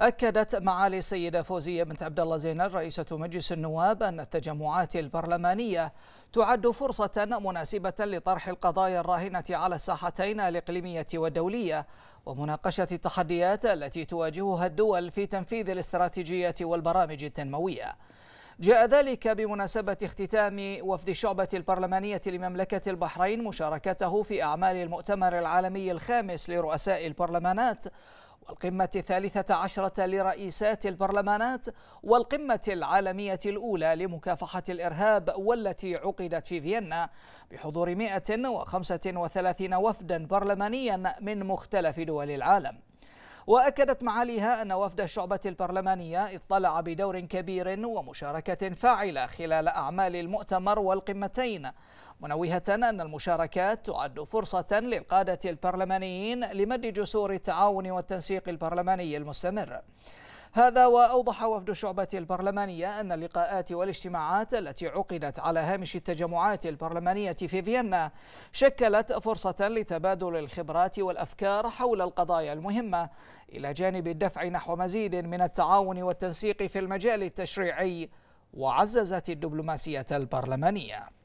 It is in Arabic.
أكدت معالي السيدة فوزية بنت عبد الله زينب رئيسة مجلس النواب أن التجمعات البرلمانية تعد فرصة مناسبة لطرح القضايا الراهنة على الساحتين الإقليمية والدولية ومناقشة التحديات التي تواجهها الدول في تنفيذ الاستراتيجية والبرامج التنموية جاء ذلك بمناسبة اختتام وفد الشعبة البرلمانية لمملكة البحرين مشاركته في أعمال المؤتمر العالمي الخامس لرؤساء البرلمانات والقمة الثالثة عشرة لرئيسات البرلمانات والقمة العالمية الأولى لمكافحة الإرهاب والتي عقدت في فيينا بحضور 135 وفدا برلمانيا من مختلف دول العالم وأكدت معاليها أن وفد الشعبة البرلمانية اطلع بدور كبير ومشاركة فاعلة خلال أعمال المؤتمر والقمتين منوهة أن المشاركات تعد فرصة للقادة البرلمانيين لمد جسور التعاون والتنسيق البرلماني المستمر هذا وأوضح وفد الشعبة البرلمانية أن اللقاءات والاجتماعات التي عقدت على هامش التجمعات البرلمانية في فيينا شكلت فرصة لتبادل الخبرات والأفكار حول القضايا المهمة إلى جانب الدفع نحو مزيد من التعاون والتنسيق في المجال التشريعي وعززت الدبلوماسية البرلمانية